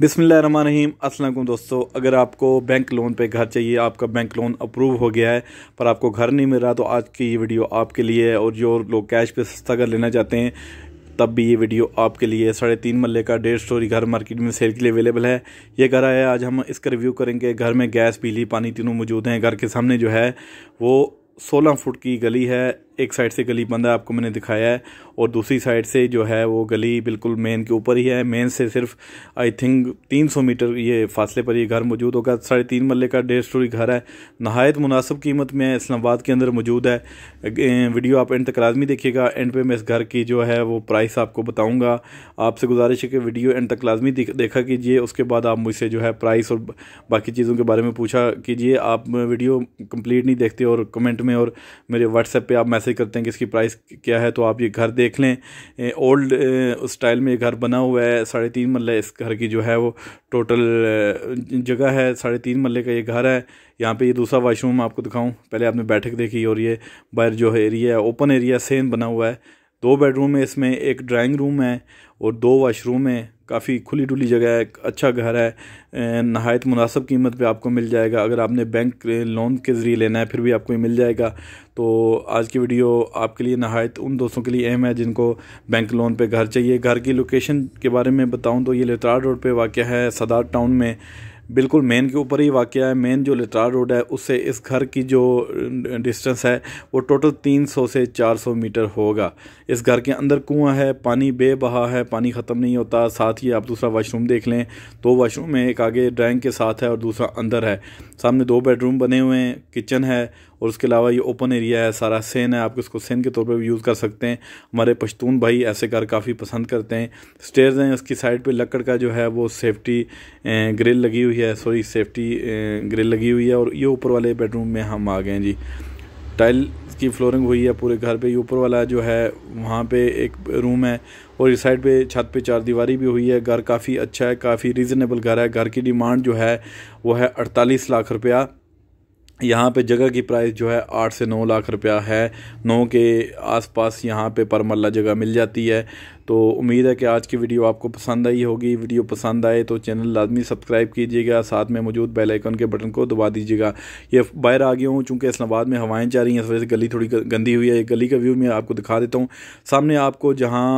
बिसमीम असलम दोस्तों अगर आपको बैंक लोन पे घर चाहिए आपका बैंक लोन अप्रूव हो गया है पर आपको घर नहीं मिल रहा तो आज की ये वीडियो आपके लिए है और जो लोग कैश पे सस्ता घर लेना चाहते हैं तब भी ये वीडियो आपके लिए साढ़े तीन मल्ले का डेढ़ स्टोरी घर मार्केट में सेल के लिए अवेलेबल है ये घर आया आज हम इसका रिव्यू करेंगे घर में गैस बिजली पानी तीनों मौजूद हैं घर के सामने जो है वो सोलह फुट की गली है एक साइड से गली बंद है आपको मैंने दिखाया है और दूसरी साइड से जो है वो गली बिल्कुल मेन के ऊपर ही है मेन से सिर्फ आई थिंक 300 मीटर ये फासले पर ये घर मौजूद होगा साढ़े तीन मल्ले का डेढ़ स्टोरी घर है नहायत मुनासिब कीमत में इस्लामाबाद के अंदर मौजूद है वीडियो आप एंड तक लाजमी देखिएगा एंड पे मैं इस घर की जो है वो प्राइस आपको बताऊँगा आपसे गुजारिश है कि वीडियो एंड तक लाजमी देखा कीजिए उसके बाद आप मुझसे जो है प्राइस और बाकी चीज़ों के बारे में पूछा कीजिए आप वीडियो कंप्लीट नहीं देखते और कमेंट में और मेरे व्हाट्सएप पर आप मैसेज ऐसे करते हैं कि इसकी प्राइस क्या है तो आप ये घर देख लें ओल्ड स्टाइल में ये घर बना हुआ है साढ़े तीन मल्ले इस घर की जो है वो टोटल जगह है साढ़े तीन मल्ले का ये घर है यहाँ पे ये दूसरा वाशरूम आपको दिखाऊं पहले आपने बैठक देखी और ये बाहर जो है एरिया है ओपन एरिया सेम बना हुआ है दो बेडरूम है इसमें एक ड्राइंग रूम है और दो वाशरूम है काफ़ी खुली डुली जगह है अच्छा घर है नहायत मुनासब कीमत पे आपको मिल जाएगा अगर आपने बैंक लोन के ज़रिए लेना है फिर भी आपको ये मिल जाएगा तो आज की वीडियो आपके लिए नहायत उन दोस्तों के लिए अहम है जिनको बैंक लोन पे घर चाहिए घर की लोकेशन के बारे में बताऊँ तो ये लेतराड़ रोड पर वाक़ है सदार टाउन में बिल्कुल मेन के ऊपर ही वाक़ है मेन जो लिटार रोड है उससे इस घर की जो डिस्टेंस है वो टोटल 300 से 400 मीटर होगा इस घर के अंदर कुआं है पानी बेबहा है पानी ख़त्म नहीं होता साथ ही आप दूसरा वाशरूम देख लें तो वाशरूम में एक आगे ड्राइंग के साथ है और दूसरा अंदर है सामने दो बेडरूम बने हुए हैं किचन है और उसके अलावा ये ओपन एरिया है सारा सेन है आप इसको सेन के तौर पर भी यूज़ कर सकते हैं हमारे पश्तून भाई ऐसे घर काफ़ी पसंद करते हैं स्टेयर हैं उसकी साइड पर लकड़ का जो है वो सेफ्टी ग्रिल लगी हुई है है सॉरी सेफ्टी ग्रिल लगी हुई है और ये ऊपर वाले बेडरूम में हम आ गए हैं जी टाइल की फ्लोरिंग हुई है पूरे घर पे ये ऊपर वाला जो है वहाँ पे एक रूम है और इस साइड पे छत पे चार दीवारी भी हुई है घर काफ़ी अच्छा है काफ़ी रीज़नेबल घर है घर की डिमांड जो है वो है अड़तालीस लाख रुपया यहाँ पे जगह की प्राइस जो है आठ से नौ लाख रुपया है नौ के आसपास यहाँ पे पर मल्ला जगह मिल जाती है तो उम्मीद है कि आज की वीडियो आपको पसंद आई होगी वीडियो पसंद आए तो चैनल लाजमी सब्सक्राइब कीजिएगा साथ में मौजूद बेल आइकन के बटन को दबा दीजिएगा ये बाहर आ गया हूँ चूँकि इस्लामाबाद में हवाएं चल रही हैं इस वजह से गली थोड़ी गंदी हुई है ये गली का व्यू मैं आपको दिखा देता हूँ सामने आपको जहाँ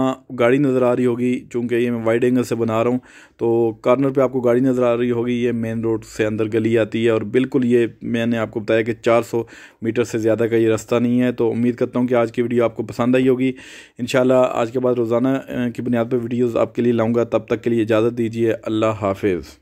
गाड़ी नज़र आ रही होगी चूँकि ये मैं वाइड एंगल से बना रहा हूँ तो कार्नर पर आपको गाड़ी नज़र आ रही होगी ये मेन रोड से अंदर गली आती है और बिल्कुल ये मैंने आपको बताया कि सौ मीटर से ज़्यादा का ये रास्ता नहीं है तो उम्मीद करता हूँ कि आज की वीडियो आपको पसंद आई होगी इन आज के बाद रोज़ाना की बुनियाद पर वीडियोस आपके लिए लाऊंगा तब तक के लिए इजाज़त दीजिए अल्लाह हाफिज़